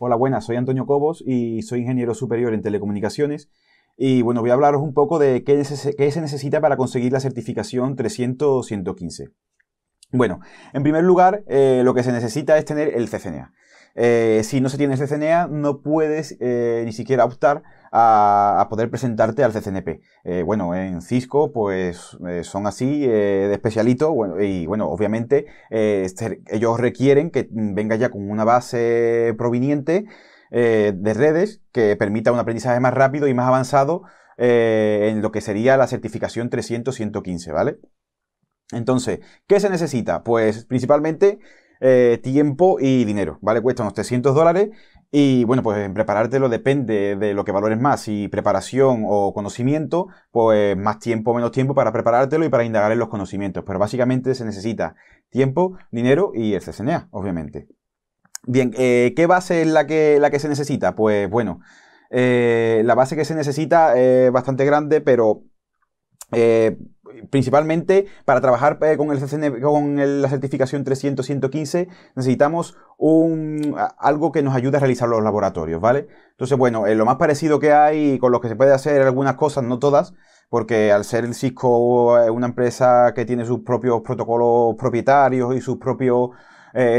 Hola, buenas, soy Antonio Cobos y soy ingeniero superior en telecomunicaciones. Y bueno, voy a hablaros un poco de qué, se necesita para conseguir la certificación 300-115. Bueno, en primer lugar, eh, lo que se necesita es tener el CCNA. Eh, si no se tiene el CCNA, no puedes eh, ni siquiera optar a, poder presentarte al CCNP. bueno, en Cisco, pues son así de especialito, y bueno, obviamente ellos requieren que venga ya con una base proveniente de redes que permita un aprendizaje más rápido y más avanzado en lo que sería la certificación 300-115, ¿vale? Entonces, ¿qué se necesita? Pues principalmente eh, tiempo y dinero, ¿vale? Cuesta unos 300 dólares y bueno, pues en preparártelo depende de lo que valores más, si preparación o conocimiento, pues más tiempo o menos tiempo para preparártelo y para indagar en los conocimientos. Pero básicamente se necesita tiempo, dinero y el CCNA, obviamente. Bien, eh, ¿qué base es la que, la que se necesita? Pues bueno, eh, la base que se necesita es bastante grande, pero principalmente para trabajar eh, con, el con la certificación 300-115 necesitamos un, algo que nos ayude a realizar los laboratorios, ¿vale? Entonces, bueno, eh, lo más parecido que hay con lo que se puede hacer algunas cosas, no todas, porque al ser el Cisco eh, una empresa que tiene sus propios protocolos propietarios y sus propios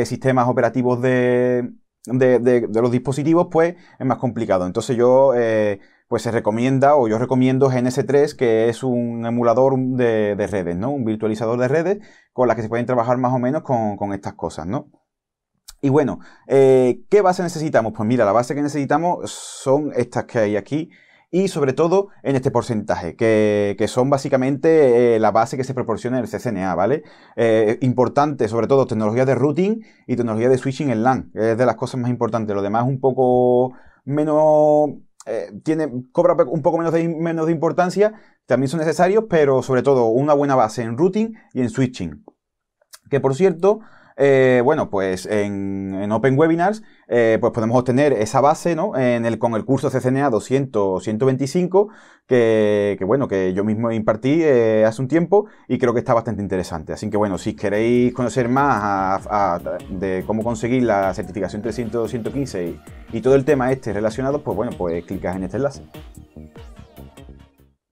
sistemas operativos de, de, los dispositivos, pues es más complicado. Entonces yo pues se recomienda o yo recomiendo GNS3, que es un emulador de, redes, ¿no? Un virtualizador de redes con las que se pueden trabajar más o menos con, estas cosas, ¿no? Y bueno, eh, ¿qué base necesitamos? Pues mira, la base que necesitamos son estas que hay aquí y sobre todo en este porcentaje, que, son básicamente eh, la base que se proporciona en el CCNA, ¿vale? Eh, importante, sobre todo, tecnología de routing y tecnología de switching en LAN, es de las cosas más importantes. Lo demás es un poco menos eh, tiene, cobra un poco menos menos de importancia, también son necesarios, pero sobre todo una buena base en routing y en switching. Que por cierto, eh, bueno, pues en, Open Webinars, eh, pues podemos obtener esa base, con el curso CCNA 200-125, que, bueno, que yo mismo impartí eh, hace un tiempo y creo que está bastante interesante. Así que bueno, si queréis conocer más de cómo conseguir la certificación 300-115 y, y todo el tema este relacionado, pues bueno, pues clicas en este enlace.